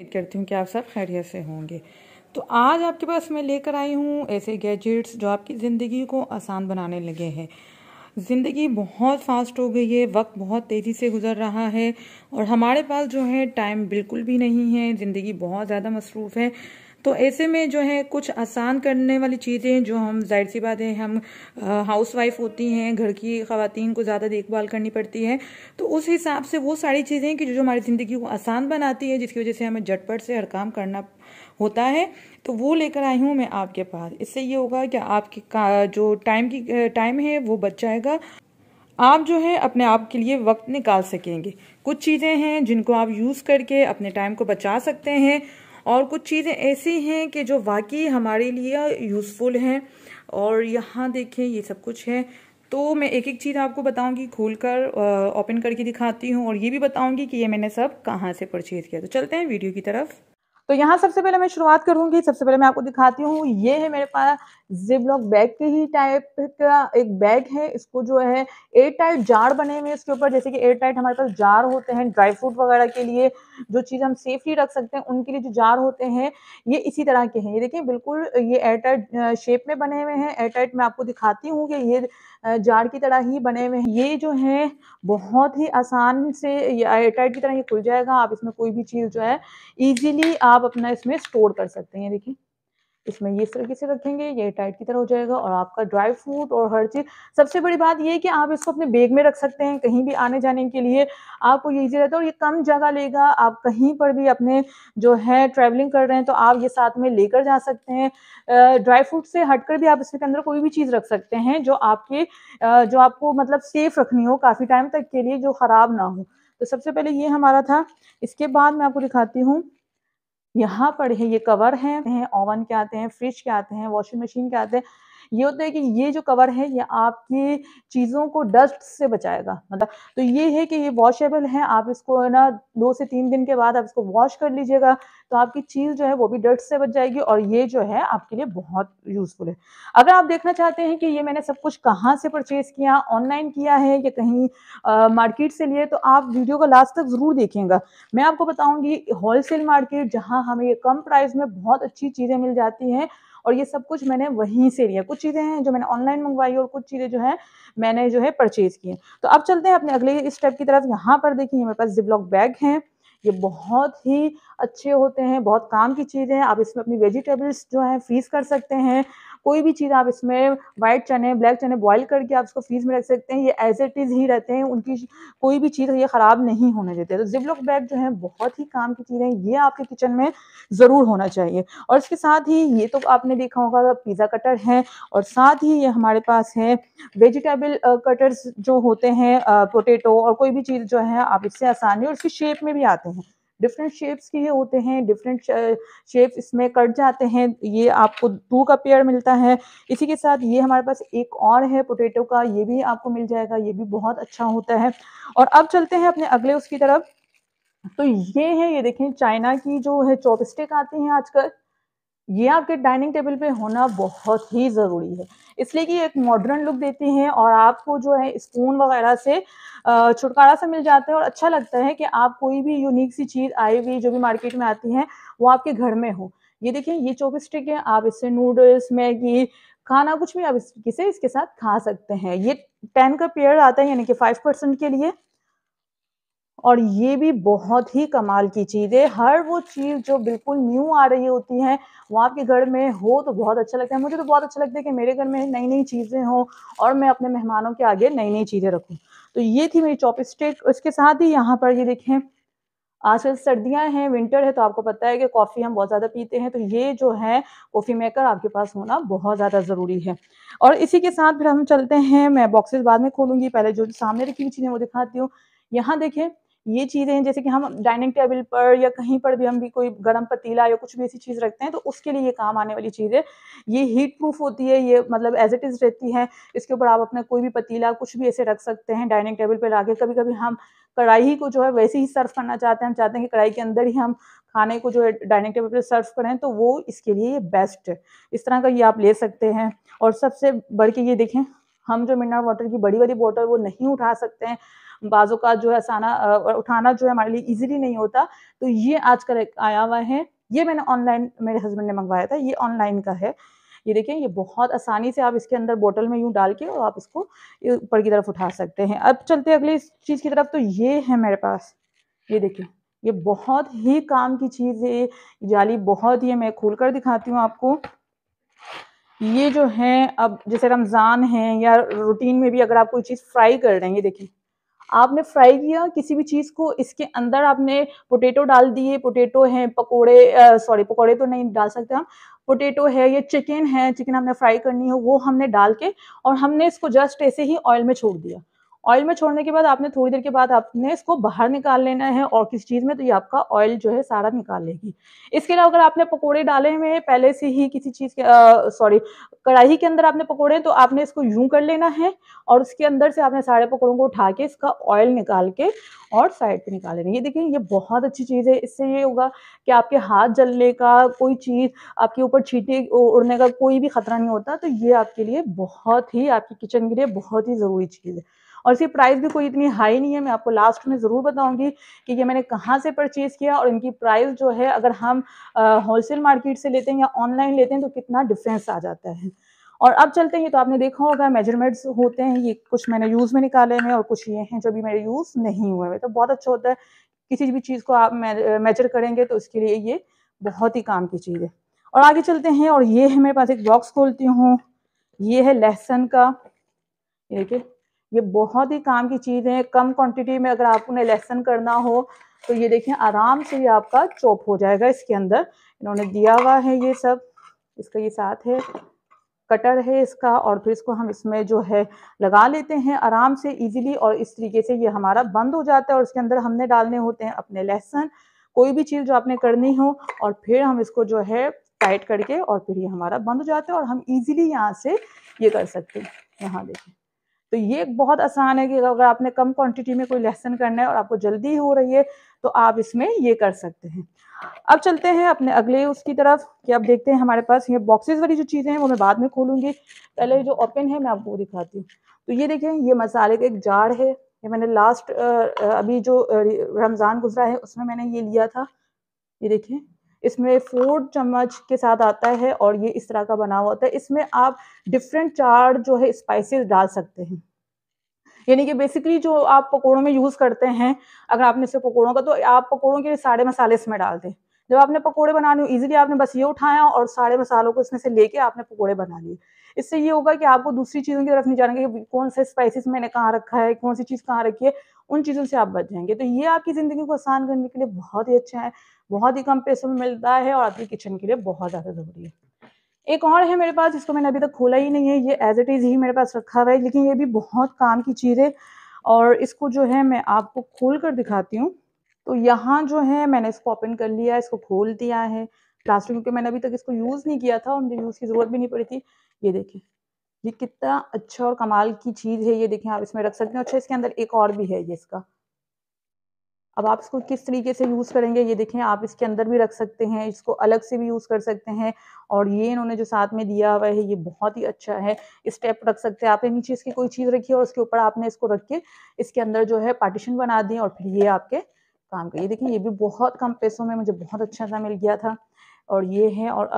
उम्मीद करती हूँ कि आप सब खैरियत से होंगे तो आज आपके पास मैं लेकर आई हूँ ऐसे गैजेट्स जो आपकी ज़िंदगी को आसान बनाने लगे हैं ज़िंदगी बहुत फास्ट हो गई है वक्त बहुत तेज़ी से गुजर रहा है और हमारे पास जो है टाइम बिल्कुल भी नहीं है ज़िंदगी बहुत ज़्यादा मसरूफ़ है तो ऐसे में जो है कुछ आसान करने वाली चीज़ें जो हम जाहिर सी बात है हम हाउस वाइफ होती हैं घर की खातन को ज़्यादा देखभाल करनी पड़ती है तो उस हिसाब से वो सारी चीज़ें कि जो हमारी ज़िंदगी को आसान बनाती है जिसकी वजह से हमें झटपट से हर काम करना होता है तो वो लेकर आई हूँ मैं आपके पास इससे ये होगा कि आपके जो टाइम की टाइम है वो बच जाएगा आप जो है अपने आप के लिए वक्त निकाल सकेंगे कुछ चीज़ें हैं जिनको आप यूज़ करके अपने टाइम को बचा सकते हैं और कुछ चीज़ें ऐसी हैं कि जो वाकई हमारे लिए यूज़फुल हैं और यहाँ देखें ये सब कुछ है तो मैं एक एक चीज़ आपको बताऊंगी खोल कर ओपन करके दिखाती हूँ और ये भी बताऊंगी कि ये मैंने सब कहाँ से परचेज़ किया तो चलते हैं वीडियो की तरफ तो यहाँ सबसे पहले मैं शुरुआत करूँगी सबसे पहले मैं आपको दिखाती हूँ ये है मेरे पास जिपलॉक बैग के ही टाइप का एक बैग है इसको जो है एयर टाइट जार बने हुए इसके ऊपर जैसे कि एयर टाइट हमारे पास जार होते हैं ड्राई फ्रूट वगैरह के लिए जो चीज़ हम सेफली रख सकते हैं उनके लिए जो जार होते हैं ये इसी तरह के हैं ये देखिए बिल्कुल ये एयर टाइट शेप में बने हुए हैं एयर टाइट में आपको दिखाती हूँ कि ये जार की तरह ही बने हुए हैं ये जो है बहुत ही आसान से एयर टाइट की तरह ये खुल जाएगा आप इसमें कोई भी चीज़ जो है इजिली आप अपना इसमें स्टोर कर सकते हैं देखिए इसमें ये इस तरीके से रखेंगे ये टाइट की तरह हो जाएगा और आपका ड्राई फ्रूट और हर चीज़ सबसे बड़ी बात ये है कि आप इसको अपने बैग में रख सकते हैं कहीं भी आने जाने के लिए आपको ये ईजी रहता है और ये कम जगह लेगा आप कहीं पर भी अपने जो है ट्रैवलिंग कर रहे हैं तो आप ये साथ में लेकर जा सकते हैं ड्राई फ्रूट से हटकर भी आप इसके अंदर कोई भी चीज़ रख सकते हैं जो आपके जो आपको मतलब सेफ रखनी हो काफ़ी टाइम तक के लिए जो ख़राब ना हो तो सबसे पहले ये हमारा था इसके बाद मैं आपको दिखाती हूँ यहाँ पर है ये कवर है ओवन के आते हैं फ्रिज के आते हैं वॉशिंग मशीन के आते हैं ये होता है कि ये जो कवर है ये आपकी चीज़ों को डस्ट से बचाएगा मतलब तो ये है कि ये वॉशेबल है आप इसको ना दो से तीन दिन के बाद आप इसको वॉश कर लीजिएगा तो आपकी चीज़ जो है वो भी डस्ट से बच जाएगी और ये जो है आपके लिए बहुत यूज़फुल है अगर आप देखना चाहते हैं कि ये मैंने सब कुछ कहाँ से परचेज़ किया ऑनलाइन किया है या कहीं मार्केट से लिए तो आप वीडियो को लास्ट तक ज़रूर देखेंगे मैं आपको बताऊँगी होलसेल मार्केट जहाँ हमें कम प्राइस में बहुत अच्छी चीज़ें मिल जाती हैं और ये सब कुछ मैंने वहीं से लिया कुछ चीज़ें हैं जो मैंने ऑनलाइन मंगवाई और कुछ चीज़ें जो है मैंने जो है परचेज़ की हैं तो अब चलते हैं अपने अगले स्टेप की तरफ यहाँ पर देखिए मेरे पास जिपलॉक बैग हैं ये बहुत ही अच्छे होते हैं बहुत काम की चीज़ें हैं आप इसमें अपनी वेजिटेबल्स जो हैं फ्रीज कर सकते हैं कोई भी चीज़ आप इसमें वाइट चने ब्लैक चने बॉईल करके आप इसको फ्रीज में रख सकते हैं ये एज इट इज़ ही रहते हैं उनकी कोई भी चीज़ ये ख़राब नहीं होने देते तो जिपलॉक बैग जो है बहुत ही काम की चीज़ें ये आपके किचन में ज़रूर होना चाहिए और इसके साथ ही ये तो आपने देखा होगा पिज़्ज़ा कटर है और साथ ही ये हमारे पास है वेजिटेबल कटर्स जो होते हैं पोटेटो और कोई भी चीज़ जो है आप इससे आसानी और उसकी शेप में भी आते हैं डिफरेंट शेप्स के ये होते हैं डिफरेंट शेप्स इसमें कट जाते हैं ये आपको टू का पेयर मिलता है इसी के साथ ये हमारे पास एक और है पोटेटो का ये भी आपको मिल जाएगा ये भी बहुत अच्छा होता है और अब चलते हैं अपने अगले उसकी तरफ तो ये है ये देखें चाइना की जो है चॉपस्टिक आती हैं आजकल ये आपके डाइनिंग टेबल पे होना बहुत ही ज़रूरी है इसलिए कि एक मॉडर्न लुक देती हैं और आपको जो है स्पून वगैरह से छुटकारा सा मिल जाता है और अच्छा लगता है कि आप कोई भी यूनिक सी चीज़ आई हुई जो भी मार्केट में आती है वो आपके घर में हो ये देखिए ये चॉप स्टिक है आप इससे नूडल्स मैगी खाना कुछ भी आप किसे इसके साथ खा सकते हैं ये टेन का पेयर आता है यानी कि फाइव परसेंट के लिए और ये भी बहुत ही कमाल की चीज़ है हर वो चीज़ जो बिल्कुल न्यू आ रही होती हैं वो आपके घर में हो तो बहुत अच्छा लगता है मुझे तो बहुत अच्छा लगता है कि मेरे घर में नई नई चीज़ें हों और मैं अपने मेहमानों के आगे नई नई चीज़ें रखूँ तो ये थी मेरी चॉप स्टिक इसके साथ ही यहाँ पर ये देखें आजकल सर्दियां हैं विंटर है तो आपको पता है कि कॉफ़ी हम बहुत ज़्यादा पीते हैं तो ये जो है कॉफ़ी मेकर आपके पास होना बहुत ज़्यादा ज़रूरी है और इसी के साथ फिर हम चलते हैं मैं बॉक्सेस बाद में खोलूँगी पहले जो सामने रखी हुई चीज़ें वो दिखाती हूँ यहाँ देखें ये चीज़ें हैं जैसे कि हम डाइनिंग टेबल पर या कहीं पर भी हम भी कोई गर्म पतीला या कुछ भी ऐसी चीज़ रखते हैं तो उसके लिए ये काम आने वाली चीज़ है ये हीट प्रूफ होती है ये मतलब एज इट इज़ रहती है इसके ऊपर आप अपना कोई भी पतीला कुछ भी ऐसे रख सकते हैं डाइनिंग टेबल पर ला कभी कभी हम कढ़ाई को जो है वैसे ही सर्व करना चाहते हैं हम चाहते हैं कि कढ़ाई के अंदर ही हम खाने को जो है डाइनिंग टेबल पर सर्व करें तो वो इसके लिए ये बेस्ट है इस तरह का ये आप ले सकते हैं और सबसे बढ़ के ये देखें हम जो मिनरल वाटर की बड़ी बड़ी बोतल वो नहीं उठा सकते हैं बाज़ों का जो है आसाना उठाना जो है हमारे लिए इजीली नहीं होता तो ये आज कल आया हुआ है ये मैंने ऑनलाइन मेरे हस्बैंड ने मंगवाया था ये ऑनलाइन का है ये देखें ये बहुत आसानी से आप इसके अंदर बोतल में यूं डाल के और आप इसको ऊपर की तरफ उठा सकते हैं अब चलते हैं अगली चीज़ की तरफ तो ये है मेरे पास ये देखिए ये बहुत ही काम की चीज़ है जाली बहुत ही मैं खोल कर दिखाती हूँ आपको ये जो है अब जैसे रमज़ान है या रूटीन में भी अगर आप कोई चीज़ फ्राई कर रहे हैं ये देखिए आपने फ्राई किया किसी भी चीज़ को इसके अंदर आपने पोटेटो डाल दिए पोटेटो है पकोड़े सॉरी पकोड़े तो नहीं डाल सकते हम पोटेटो है या चिकन है चिकन हमने फ्राई करनी हो वो हमने डाल के और हमने इसको जस्ट ऐसे ही ऑयल में छोड़ दिया ऑयल में छोड़ने के बाद आपने थोड़ी देर के बाद आपने इसको बाहर निकाल लेना है और किस चीज़ में तो ये आपका ऑयल जो है सारा निकाल लेगी इसके अलावा अगर आपने पकोड़े डाले हुए हैं पहले से ही किसी चीज़ के सॉरी कढ़ाई के अंदर आपने पकौड़े तो आपने इसको यूं कर लेना है और उसके अंदर से आपने सारे पकौड़ों को उठा के इसका ऑयल निकाल के और साइड पे निकाल लेना ये देखिए ये बहुत अच्छी चीज़ है इससे ये होगा कि आपके हाथ जलने का कोई चीज़ आपके ऊपर छीटे उड़ने का कोई भी खतरा नहीं होता तो ये आपके लिए बहुत ही आपकी किचन के लिए बहुत ही ज़रूरी चीज़ है और इसकी प्राइस भी कोई इतनी हाई नहीं है मैं आपको लास्ट में ज़रूर बताऊँगी कि ये मैंने कहाँ से परचेज़ किया और इनकी प्राइस जो है अगर हम होलसेल मार्केट से लेते हैं या ऑनलाइन लेते हैं तो कितना डिफरेंस आ जाता है और अब चलते हैं तो आपने देखा होगा मेजरमेंट्स होते हैं ये कुछ मैंने यूज़ में निकाले हैं और कुछ ये हैं जो भी मेरे यूज़ नहीं हुए हैं तो बहुत अच्छा होता है किसी भी चीज़ को आप मेजर करेंगे तो उसके लिए ये बहुत ही काम की चीज़ है और आगे चलते हैं और ये है मेरे पास एक बॉक्स खोलती हूँ ये है लहसन का देखिए ये बहुत ही काम की चीज़ है कम क्वांटिटी में अगर उन्हें लहसन करना हो तो ये देखें आराम से ये आपका चॉप हो जाएगा इसके अंदर इन्होंने दिया हुआ है ये सब इसका ये साथ है कटर है इसका और फिर इसको हम इसमें जो है लगा लेते हैं आराम से इजीली और इस तरीके से ये हमारा बंद हो जाता है और इसके अंदर हमने डालने होते हैं अपने लहसन कोई भी चीज़ जो आपने करनी हो और फिर हम इसको जो है टाइट करके और फिर ये हमारा बंद हो जाता है और हम इजीली यहाँ से ये कर सकते हैं यहाँ देखें तो ये बहुत आसान है कि अगर आपने कम क्वांटिटी में कोई लेसन करना है और आपको जल्दी हो रही है तो आप इसमें ये कर सकते हैं अब चलते हैं अपने अगले उसकी तरफ कि अब देखते हैं हमारे पास ये बॉक्सेस वाली जो चीज़ें हैं वो मैं बाद में खोलूंगी पहले जो ओपन है मैं आपको दिखाती हूँ तो ये देखें ये मसाले का एक जार है ये मैंने लास्ट अभी जो रमज़ान गुजरा है उसमें मैंने ये लिया था ये देखें इसमें फोर चम्मच के साथ आता है और ये इस तरह का बना हुआ होता है इसमें आप डिफरेंट चार जो है स्पाइसेस डाल सकते हैं यानी कि बेसिकली जो आप पकौड़ों में यूज़ करते हैं अगर आपने इसे पकौड़ों का तो आप पकौड़ों के सारे मसाले इसमें डाल दें जब आपने पकौड़े बनाने इजिली आपने बस ये उठाया और सारे मसालों को इसमें से लेके आपने पकौड़े बना लिए इससे ये होगा कि आपको दूसरी चीज़ों की तरफ नहीं जाना कि कौन सा स्पाइसिस मैंने कहाँ रखा है कौन सी चीज़ कहाँ रखी है उन चीज़ों से आप बच जाएंगे तो ये आपकी ज़िंदगी को आसान करने के लिए बहुत ही अच्छा है बहुत ही कम पैसों में मिलता है और आपकी किचन के लिए बहुत ज़्यादा ज़रूरी है एक और है मेरे पास जिसको मैंने अभी तक खोला ही नहीं है ये एज इट इज़ ही मेरे पास रखा हुआ है लेकिन ये भी बहुत काम की चीज़ है और इसको जो है मैं आपको खोल कर दिखाती हूँ तो यहाँ जो है मैंने इसको ओपन कर लिया इसको खोल दिया है प्लास्टिक क्योंकि मैंने अभी तक इसको यूज़ नहीं किया था और मुझे यूज़ की ज़रूरत भी नहीं पड़ी थी ये देखें ये कितना अच्छा और कमाल की चीज़ है ये देखें आप इसमें रख सकते हैं अच्छा इसके अंदर एक और भी है ये इसका अब आप इसको किस तरीके से यूज़ करेंगे ये देखें आप इसके अंदर भी रख सकते हैं इसको अलग से भी यूज़ कर सकते हैं और ये इन्होंने जो साथ में दिया हुआ है ये बहुत ही अच्छा है स्टेप रख सकते हैं आपने नीचे इसकी कोई चीज़ रखी है और उसके ऊपर आपने इसको रख के इसके अंदर जो है पार्टीशन बना दी और फिर ये आपके काम का ये देखें ये भी बहुत कम पैसों में मुझे बहुत अच्छा सा मिल गया था और ये हैं और